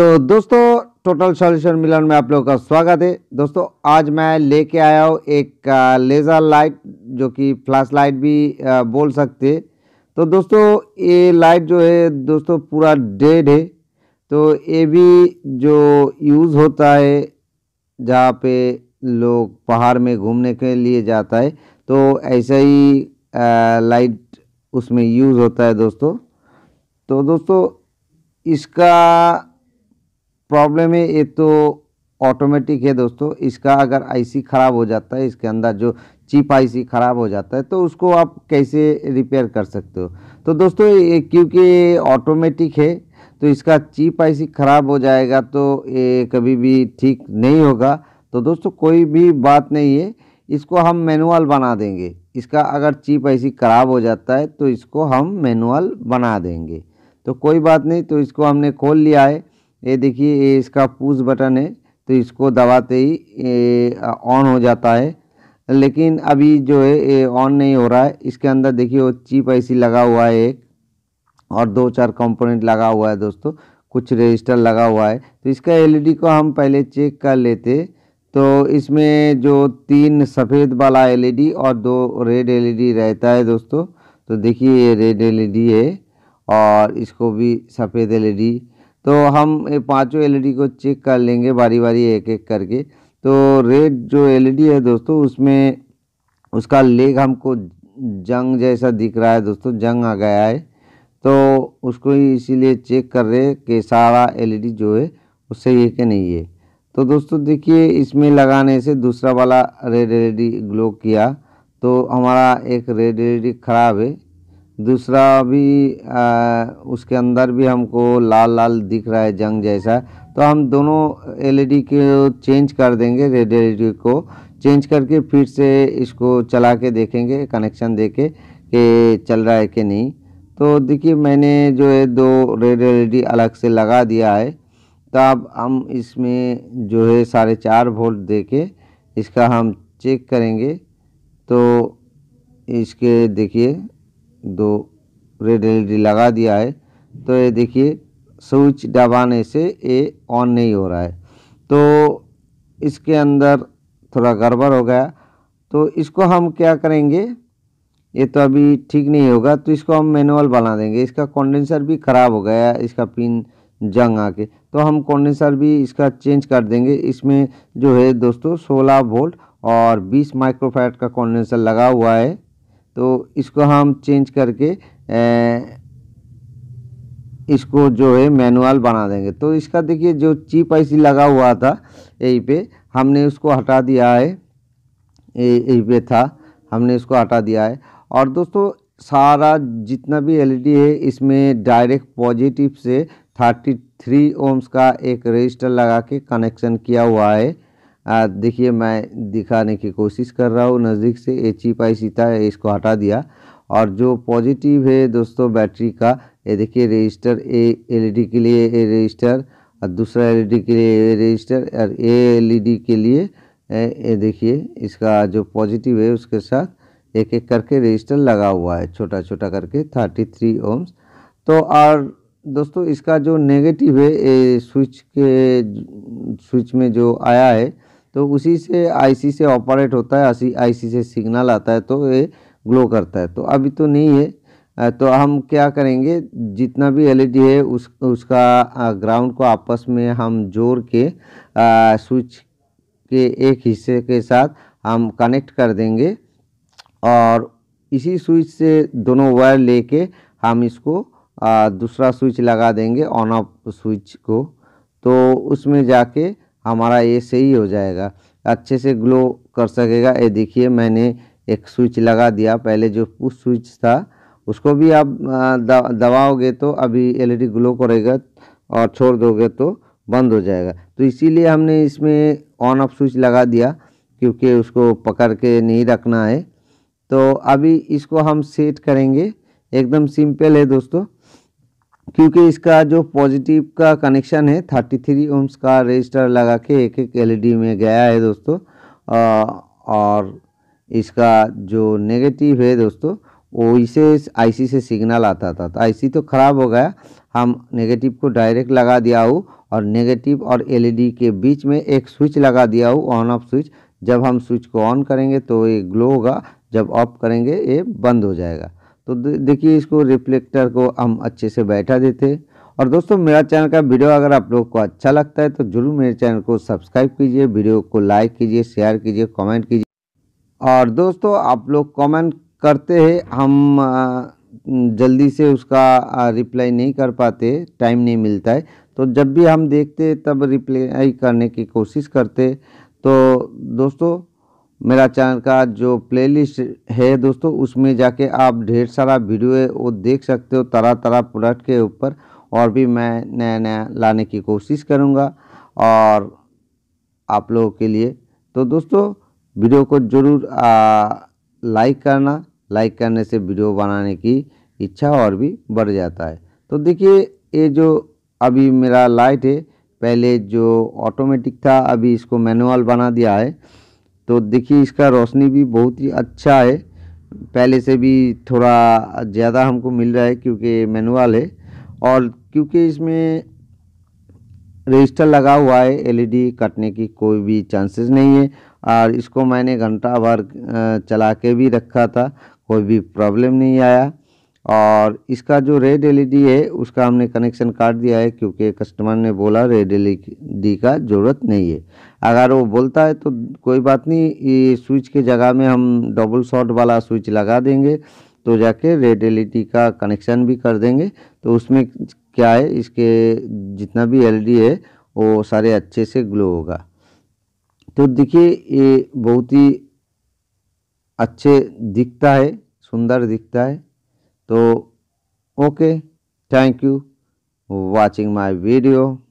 तो दोस्तों total solution मिलन में आप लोगों का स्वागत है दोस्तों आज मैं लेके आया हूँ एक लेज़र लाइट जो कि फ्लैश लाइट भी बोल सकते तो दोस्तों ये लाइट जो है दोस्तों पूरा डेड है तो ये भी जो यूज़ होता है जहाँ पे लोग पहाड़ में घूमने के लिए जाता है तो ऐसा ही लाइट उसमें यूज़ होता है दोस्तों तो दोस्तों इसका प्रॉब्लम है ये तो ऑटोमेटिक है दोस्तों इसका अगर आईसी ख़राब हो जाता है इसके अंदर जो चिप आईसी ख़राब हो जाता है तो उसको आप कैसे रिपेयर कर सकते हो तो दोस्तों ये क्योंकि ऑटोमेटिक है तो इसका चिप आईसी ख़राब हो जाएगा तो ये कभी भी ठीक नहीं होगा तो दोस्तों कोई भी बात नहीं है इसको हम मैनुअल बना देंगे इसका अगर चिप आईसी ख़राब हो जाता है तो इसको हम मैनुअल बना देंगे तो कोई बात नहीं तो इसको हमने खोल लिया है ये देखिए ये इसका पुश बटन है तो इसको दबाते ही ऑन हो जाता है लेकिन अभी जो है ये ऑन नहीं हो रहा है इसके अंदर देखिए वो चिप ऐसी लगा हुआ है एक और दो चार कंपोनेंट लगा हुआ है दोस्तों कुछ रजिस्टर लगा हुआ है तो इसका एलईडी e को हम पहले चेक कर लेते तो इसमें जो तीन सफ़ेद वाला एलईडी e और दो रेड एलईडी e रहता है दोस्तों तो देखिए ये रेड एलईडी है और इसको भी सफ़ेद एलईडी तो हम पाँचों एलईडी e को चेक कर लेंगे बारी बारी एक एक करके तो रेड जो एलईडी e है दोस्तों उसमें उसका लेग हमको जंग जैसा दिख रहा है दोस्तों जंग आ गया है तो उसको इसीलिए चेक कर रहे कि सारा एलईडी e जो है वो सही है कि नहीं है तो दोस्तों देखिए इसमें लगाने से दूसरा वाला रेड एलईडी ग्लो किया तो हमारा एक रेड एलईडी ख़राब है दूसरा भी आ, उसके अंदर भी हमको लाल लाल दिख रहा है जंग जैसा तो हम दोनों एलईडी को चेंज कर देंगे रेड एलईडी को चेंज करके फिर से इसको चला के देखेंगे कनेक्शन दे के चल रहा है कि नहीं तो देखिए मैंने जो है दो रेड एलईडी अलग से लगा दिया है तो अब हम इसमें जो है साढ़े चार वोल्ट दे के इसका हम चेक करेंगे तो इसके देखिए दो रेड एल लगा दिया है तो ये देखिए स्विच दबाने से ये ऑन नहीं हो रहा है तो इसके अंदर थोड़ा गड़बड़ हो गया तो इसको हम क्या करेंगे ये तो अभी ठीक नहीं होगा तो इसको हम मैनुअल बना देंगे इसका कंडेंसर भी ख़राब हो गया इसका पिन जंग आके तो हम कंडेंसर भी इसका चेंज कर देंगे इसमें जो है दोस्तों 16 वोल्ट और 20 माइक्रोफैट का कंडेंसर लगा हुआ है तो इसको हम चेंज करके ए, इसको जो है मैनुअल बना देंगे तो इसका देखिए जो चीप आईसी लगा हुआ था यहीं पे हमने उसको हटा दिया है यहीं पे था हमने इसको हटा दिया है और दोस्तों सारा जितना भी एलईडी e है इसमें डायरेक्ट पॉजिटिव से 33 ओम्स का एक रजिस्टर लगा के कनेक्शन किया हुआ है देखिए मैं दिखाने की कोशिश कर रहा हूँ नज़दीक से ये चिप आई सीता इसको हटा दिया और जो पॉजिटिव है दोस्तों बैटरी का ये देखिए रजिस्टर ए एलईडी के लिए ए रजिस्टर और दूसरा एलईडी के लिए ए रजिस्टर और ए एलईडी के लिए ये देखिए इसका जो पॉजिटिव है उसके साथ एक एक करके रजिस्टर लगा हुआ है छोटा छोटा करके थर्टी थ्री ओम्स तो और दोस्तों इसका जो नेगेटिव है स्विच के स्विच में जो आया है तो उसी से आईसी से ऑपरेट होता है आईसी से सिग्नल आता है तो ये ग्लो करता है तो अभी तो नहीं है तो हम क्या करेंगे जितना भी एलईडी e है उस उसका ग्राउंड को आपस में हम जोड़ के स्विच के एक हिस्से के साथ हम कनेक्ट कर देंगे और इसी स्विच से दोनों वायर लेके हम इसको आ, दूसरा स्विच लगा देंगे ऑन ऑफ स्विच को तो उसमें जाके हमारा ये सही हो जाएगा अच्छे से ग्लो कर सकेगा ये देखिए मैंने एक स्विच लगा दिया पहले जो पुश स्विच था उसको भी आप दबाओगे तो अभी एलईडी ग्लो करेगा और छोड़ दोगे तो बंद हो जाएगा तो इसीलिए हमने इसमें ऑन ऑफ स्विच लगा दिया क्योंकि उसको पकड़ के नहीं रखना है तो अभी इसको हम सेट करेंगे एकदम सिंपल है दोस्तों क्योंकि इसका जो पॉजिटिव का कनेक्शन है थर्टी थ्री ओम्स का रजिस्टर लगा के एक एक एलईडी में गया है दोस्तों और इसका जो नेगेटिव है दोस्तों वो इसे आईसी से सिग्नल आता था तो आईसी तो ख़राब हो गया हम नेगेटिव को डायरेक्ट लगा दिया हूँ और नेगेटिव और एलईडी e के बीच में एक स्विच लगा दिया हूँ ऑन ऑफ स्विच जब हम स्विच को ऑन करेंगे तो ये ग्लो होगा जब ऑफ करेंगे ये बंद हो जाएगा तो देखिए इसको रिफ्लेक्टर को हम अच्छे से बैठा देते और दोस्तों मेरा चैनल का वीडियो अगर आप लोग को अच्छा लगता है तो ज़रूर मेरे चैनल को सब्सक्राइब कीजिए वीडियो को लाइक कीजिए शेयर कीजिए कमेंट कीजिए और दोस्तों आप लोग कमेंट करते हैं हम जल्दी से उसका रिप्लाई नहीं कर पाते टाइम नहीं मिलता है तो जब भी हम देखते तब रिप्लाई करने की कोशिश करते तो दोस्तों मेरा चैनल का जो प्लेलिस्ट है दोस्तों उसमें जाके आप ढेर सारा वीडियो है वो देख सकते हो तरह तरह प्रोडक्ट के ऊपर और भी मैं नया नया लाने की कोशिश करूँगा और आप लोगों के लिए तो दोस्तों वीडियो को ज़रूर लाइक करना लाइक करने से वीडियो बनाने की इच्छा और भी बढ़ जाता है तो देखिए ये जो अभी मेरा लाइट है पहले जो ऑटोमेटिक था अभी इसको मैनुअल बना दिया है तो देखिए इसका रोशनी भी बहुत ही अच्छा है पहले से भी थोड़ा ज़्यादा हमको मिल रहा है क्योंकि मैनुअल है और क्योंकि इसमें रजिस्टर लगा हुआ है एलईडी कटने की कोई भी चांसेस नहीं है और इसको मैंने घंटा भर चला के भी रखा था कोई भी प्रॉब्लम नहीं आया और इसका जो रेड एलईडी है उसका हमने कनेक्शन काट दिया है क्योंकि कस्टमर ने बोला रेड एलईडी का ज़रूरत नहीं है अगर वो बोलता है तो कोई बात नहीं ये स्विच के जगह में हम डबल शॉट वाला स्विच लगा देंगे तो जाके रेड एल का कनेक्शन भी कर देंगे तो उसमें क्या है इसके जितना भी एल है वो सारे अच्छे से ग्लो होगा तो देखिए ये बहुत ही अच्छे दिखता है सुंदर दिखता है तो okay thank you watching my video